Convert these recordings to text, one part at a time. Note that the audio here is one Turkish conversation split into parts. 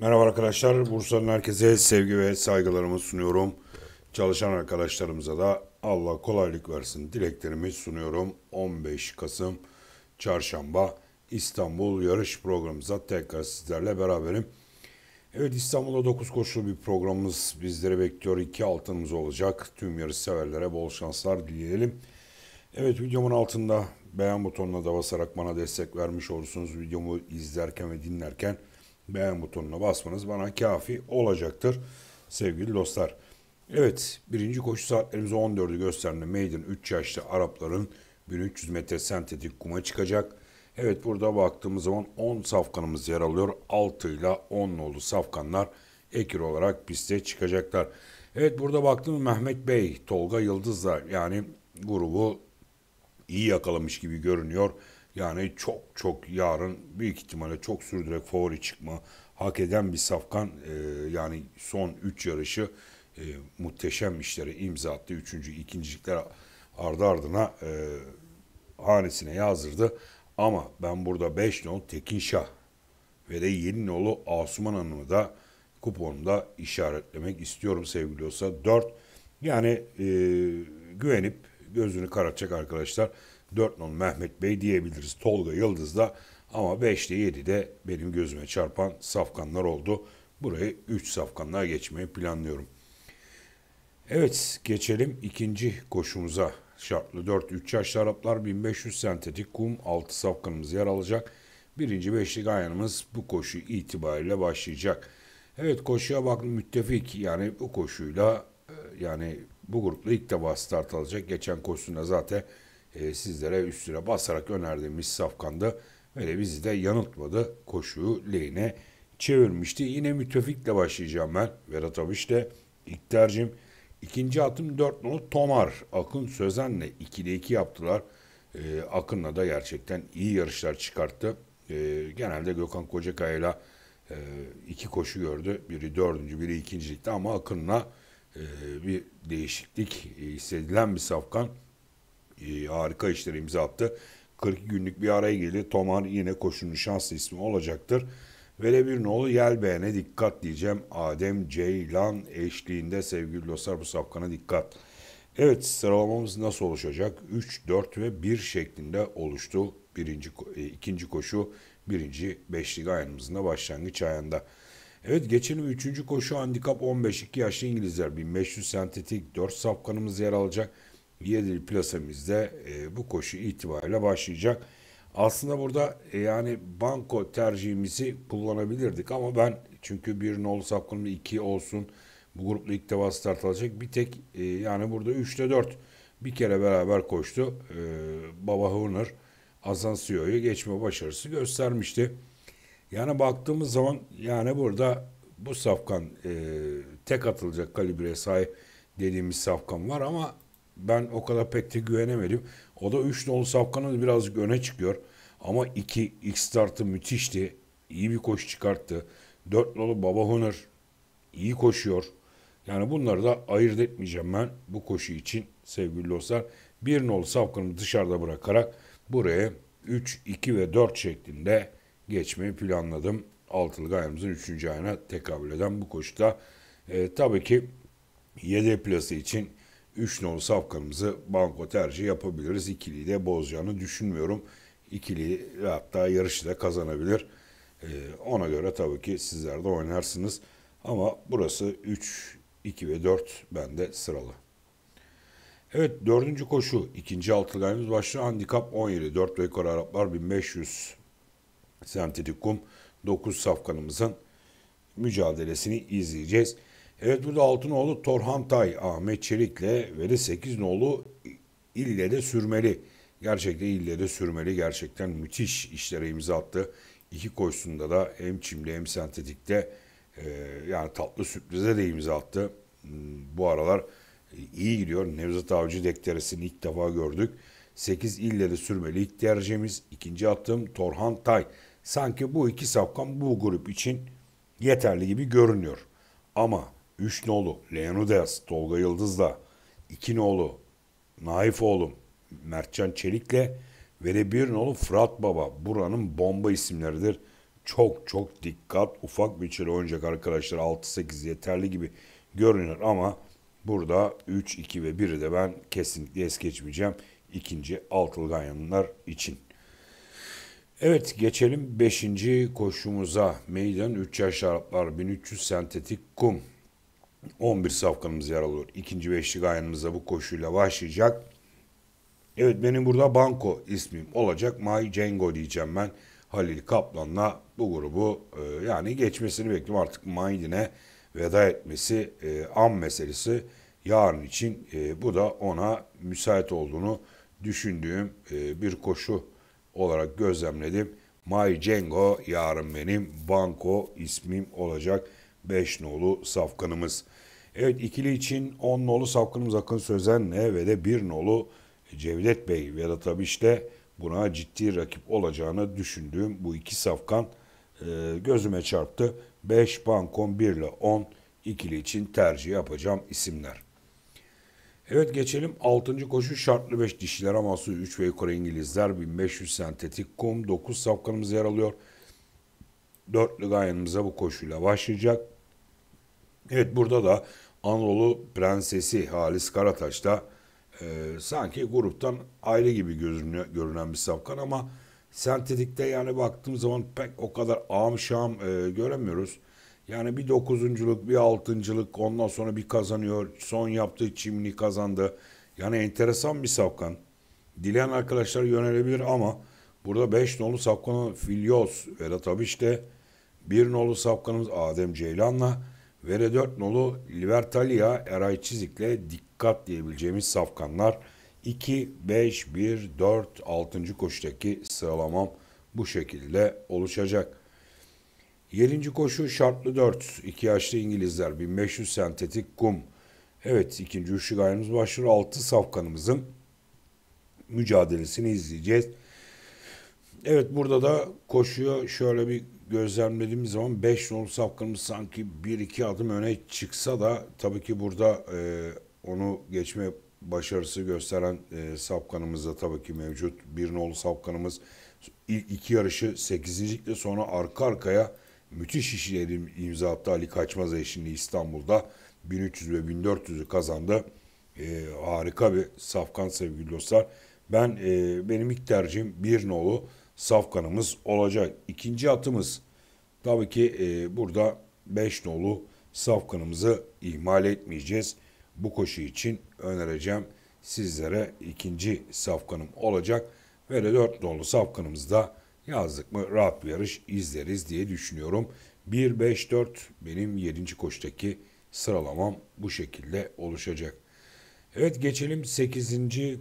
Merhaba arkadaşlar. Bursa'nın herkese sevgi ve saygılarımı sunuyorum. Çalışan arkadaşlarımıza da Allah kolaylık versin dileklerimi sunuyorum. 15 Kasım Çarşamba İstanbul yarış programımıza tekrar sizlerle beraberim. Evet İstanbul'da 9 koşulu bir programımız bizleri bekliyor. 2 altınımız olacak. Tüm yarış severlere bol şanslar dileyelim. Evet videomun altında beğen butonuna da basarak bana destek vermiş olursunuz. Videomu izlerken ve dinlerken beğen butonuna basmanız bana kafi olacaktır sevgili dostlar. Evet birinci koşu saatlerimiz 14'ü gösterdi. Maiden 3 yaşlı Arapların 1300 metre sentetik kuma çıkacak. Evet burada baktığımız zaman 10 safkanımız yer alıyor. 6 ile 10 nolu safkanlar ekir olarak piste çıkacaklar. Evet burada baktığımız Mehmet Bey, Tolga Yıldızlar yani grubu iyi yakalamış gibi görünüyor. Yani çok çok yarın büyük ihtimalle çok sürdürerek favori çıkma hak eden bir Safkan e, yani son 3 yarışı e, muhteşem işlere imza attı. Üçüncü, ikincilikler ardı ardına e, hanesine yazdırdı. Ama ben burada 5 nol Tekin Şah ve de yeni nolu Asuman Hanım'ı da kuponunda işaretlemek istiyorum sevgili olsa. 4 yani e, güvenip gözünü karartacak arkadaşlar. 4 non Mehmet Bey diyebiliriz. Tolga Yıldız da ama 5'te de benim gözüme çarpan safkanlar oldu. Burayı 3 safkanlığa geçmeyi planlıyorum. Evet geçelim ikinci koşumuza. Şartlı 4 3 yaşlı Araplar 1500 sentetik kum 6 safkanımız yer alacak. Birinci beşlik ayanımız bu koşu itibariyle başlayacak. Evet koşuya bakın müttefik yani bu koşuyla e, yani bu grupla ilk defa start alacak. Geçen koşusunda zaten e, sizlere üstüne basarak önerdiğimiz Safkan'da öyle bizi de yanıltmadı. Koşuyu lehine çevirmişti. Yine mütefikle başlayacağım ben. Vedat Abiş'le ilk tercihim. İkinci atım 4 nolu Tomar. Akın Sözen'le 2'de 2 yaptılar. E, Akın'la da gerçekten iyi yarışlar çıkarttı. E, genelde Gökhan Kocakaya'yla e, iki koşu gördü. Biri dördüncü, biri ikincilikte ama Akın'la e, bir değişiklik e, hissedilen bir safkan. E, harika işler imza attı. 42 günlük bir araya girdi. Tomar yine koşunun şanslı ismi olacaktır. bir Velebirnoğlu Yelbeğen'e dikkat diyeceğim. Adem Ceylan eşliğinde sevgili dostlar bu sapkana dikkat. Evet sıralamamız nasıl oluşacak? 3, 4 ve 1 şeklinde oluştu. Birinci, e, ikinci koşu birinci beşlik ayağımızın başlangıç ayında. Evet geçen üçüncü koşu handikap 15-2 yaşlı İngilizler 1500 sentetik 4 safkanımız yer alacak. Yedil plasemizde e, bu koşu itibariyle başlayacak. Aslında burada e, yani banko tercihimizi kullanabilirdik ama ben çünkü bir nol sapkınlı iki olsun bu grupla ilk defa start alacak. Bir tek e, yani burada 3'te 4 bir kere beraber koştu. E, Baba Hooner Asansio'yu geçme başarısı göstermişti. Yani baktığımız zaman yani burada bu safkan e, tek atılacak kalibreye sahip dediğimiz safkan var ama ben o kadar pek de güvenemedim. O da 3 nolu Safkan'ın birazcık öne çıkıyor. Ama 2 ilk startı müthişti. İyi bir koşu çıkarttı. 4 nolu Baba Honor iyi koşuyor. Yani bunları da ayırt etmeyeceğim ben bu koşu için sevgili dostlar. 1 nolu Safkan'ı dışarıda bırakarak buraya 3, 2 ve 4 şeklinde geçmeyi planladım. Altılı Gayamızın 3. ayına tekabül eden bu koşuda. E, tabii ki 7 plası için 3 nolu safkamızı banko tercih yapabiliriz. İkiliyi de bozacağını düşünmüyorum. İkili hatta yarışı da kazanabilir. Ee, ona göre tabii ki sizler de oynarsınız. Ama burası 3, 2 ve 4 bende sıralı. Evet dördüncü koşu ikinci altılayımız başlıyor. Handikap 17. 4 ve yukarı Araplar 1500 sentetik kum 9 safkanımızın mücadelesini izleyeceğiz. Evet burada Altınoğlu Torhantay Ahmet Çelik'le ve de 8 nolu ille sürmeli. Gerçekten ille sürmeli. Gerçekten müthiş işlere imza attı. İki koşusunda da hem çimli hem sentetikte e, yani tatlı sürprize de imza attı. Hmm, bu aralar e, iyi gidiyor. Nevzat Avcı dekteresini ilk defa gördük. 8 ille sürmeli ilk derecemiz ikinci attığım Torhan Tay. Sanki bu iki sapkan bu grup için yeterli gibi görünüyor. Ama Üç nolu Leonidas Tolga Yıldız'la iki nolu Naif oğlum Mertcan Çelik'le ve de 1 nolu Fırat Baba buranın bomba isimleridir. Çok çok dikkat ufak bir çile oynayacak arkadaşlar 6-8 yeterli gibi görünür ama burada 3-2 ve 1'i de ben kesinlikle es geçmeyeceğim ikinci altılı ganyanlar için. Evet geçelim 5. koşumuza. Meydan 3 yaş Araplar 1300 sentetik kum. 11 safkanımız yer alıyor. İkinci beşlik ayınımıza bu koşuyla başlayacak. Evet benim burada Banko ismim olacak. May Cengo diyeceğim ben. Halil Kaplan'la bu grubu e, yani geçmesini bekliyorum. Artık May'dine veda etmesi e, an meselesi yarın için e, bu da ona müsait olduğunu düşündüğüm e, bir koşu olarak gözlemledim. May Cengo yarın benim Banko ismim olacak. 5 nolu safkanımız. Evet ikili için 10 nolu safkanımız Akın Sözen'le ve de 1 nolu Cevdet Bey ve da tabii işte buna ciddi rakip olacağını düşündüğüm bu iki safkan e, gözüme çarptı. 5 Bankom 1 ile 10 ikili için tercih yapacağım isimler. Evet geçelim 6. koşu şartlı 5 dişiler aması 3 ve yukarı İngilizler 1500 sentetik kum 9 safkanımız yer alıyor. Dörtlü gayenimize bu koşuyla başlayacak. Evet burada da Anadolu Prensesi Halis Karataş da e, sanki gruptan ayrı gibi görünüyor görünen bir safkan ama sentetikte yani baktığım zaman pek o kadar ağım e, göremiyoruz. Yani bir dokuzunculuk, bir altıncılık ondan sonra bir kazanıyor. Son yaptığı çimni kazandı. Yani enteresan bir safkan. Dileyen arkadaşlar yönelebilir ama burada 5 nolu safkanı Filios Vedat Abiş de 1 nolu safkanımız Adem Ceylan'la Veredört nolu Libertalia Eray Çizik'le dikkat diyebileceğimiz safkanlar 2, 5, 1, 4, 6. koşudaki sıralamam bu şekilde oluşacak. 7. koşu şartlı 4. 2 yaşlı İngilizler 1500 sentetik kum. Evet ikinci üçlü gayemiz başlıyor. 6 safkanımızın mücadelesini izleyeceğiz. Evet burada da koşuyor şöyle bir gözlemlediğimiz zaman 5 nolu safkanımız sanki 1-2 adım öne çıksa da tabii ki burada e, onu geçme başarısı gösteren e, sapkanımız da tabii ki mevcut. Bir nolu sapkanımız ilk iki yarışı sekizincilikle sonra arka arkaya müthiş işleri imza attı Ali Kaçmaz eşliğinde İstanbul'da 1300 ve 1400'ü kazandı. E, harika bir safkan sevgili dostlar. Ben e, benim ilk tercihim bir nolu safkanımız olacak. İkinci atımız tabii ki e, burada 5 nolu safkanımızı ihmal etmeyeceğiz. Bu koşu için önereceğim sizlere ikinci safkanım olacak. Ve de 4 nolu safkanımızı da yazdık mı rahat bir yarış izleriz diye düşünüyorum. 1-5-4 benim 7. koştaki sıralamam bu şekilde oluşacak. Evet geçelim 8.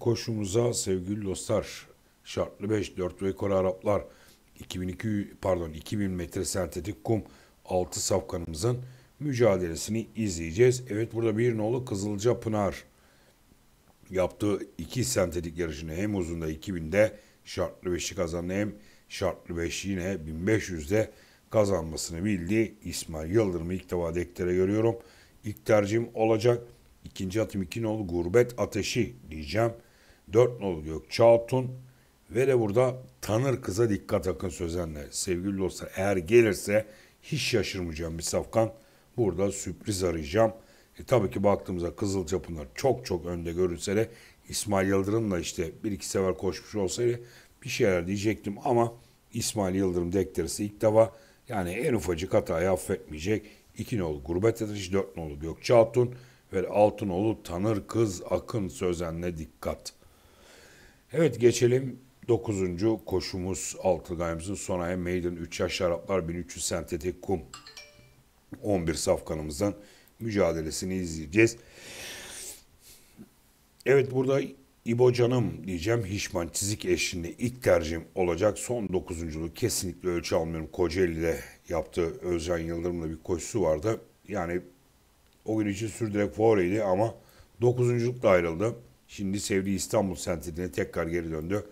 koşumuza sevgili dostlar şartlı 5, 4 ve Kore Araplar 2200 pardon 2000 metre sentetik kum 6 safkanımızın mücadelesini izleyeceğiz. Evet burada bir nolu Kızılca Pınar yaptığı iki sentetik yarışını hem uzunda 2000'de şartlı 5'i kazandı hem şartlı 5 yine 1500'de kazanmasını bildi. İsmail Yıldırım'ı ilk defa deklere görüyorum. İlk tercihim olacak. ikinci atım iki nolu Gurbet Ateşi diyeceğim. 4 nolu Gökçe Altun Vele burada tanır kıza dikkat Akın Sözen'le. Sevgili dostlar eğer gelirse hiç şaşırmayacağım bir safkan. Burada sürpriz arayacağım. E, tabii ki baktığımızda Kızılcapınar çok çok önde görünse de İsmail Yıldırım'la işte bir iki sefer koşmuş olsaydı bir şeyler diyecektim ama İsmail Yıldırım dekterisi ilk defa yani en ufacık hatayı affetmeyecek. 2 nolu Gurbet Ateş, dört nolu Gökçe Hatun ve altın nolu Tanır Kız Akın Sözen'le dikkat. Evet geçelim Dokuzuncu koşumuz altı gayemizin son ayı Maiden 3 yaş şaraplar 1300 sentetik kum. 11 safkanımızdan mücadelesini izleyeceğiz. Evet burada İbo Canım diyeceğim. Hişman Çizik eşliğinde ilk tercihim olacak. Son dokuzunculuğu kesinlikle ölçü almıyorum. Kocaeli'de yaptığı Özcan Yıldırım'la bir koşusu vardı. Yani o gün için sürdürerek favoriydi ama dokuzunculukla ayrıldı. Şimdi sevdiği İstanbul sentetine tekrar geri döndü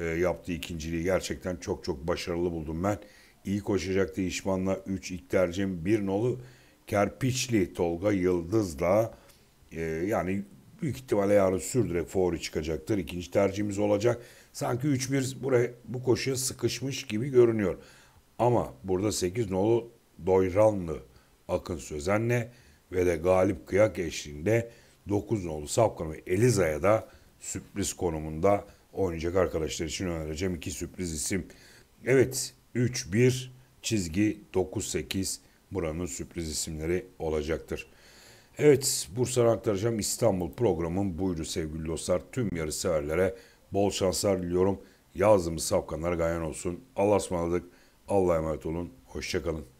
e, yaptığı ikinciliği gerçekten çok çok başarılı buldum ben. İyi koşacak İşman'la 3 ilk tercihim 1 nolu Kerpiçli Tolga Yıldız'la e, yani büyük ihtimalle yarın sürdürerek favori çıkacaktır. İkinci tercihimiz olacak. Sanki 3-1 buraya bu koşuya sıkışmış gibi görünüyor. Ama burada 8 nolu Doyranlı Akın Sözen'le ve de Galip Kıyak eşliğinde 9 nolu Sapkan ve Eliza'ya da sürpriz konumunda oynayacak arkadaşlar için önereceğim iki sürpriz isim. Evet 3-1 çizgi 9-8 buranın sürpriz isimleri olacaktır. Evet Bursa'dan aktaracağım İstanbul programım buydu sevgili dostlar. Tüm yarışseverlere bol şanslar diliyorum. Yazdığımız safkanlar gayen olsun. Allah'a ısmarladık. Allah'a emanet olun. Hoşçakalın.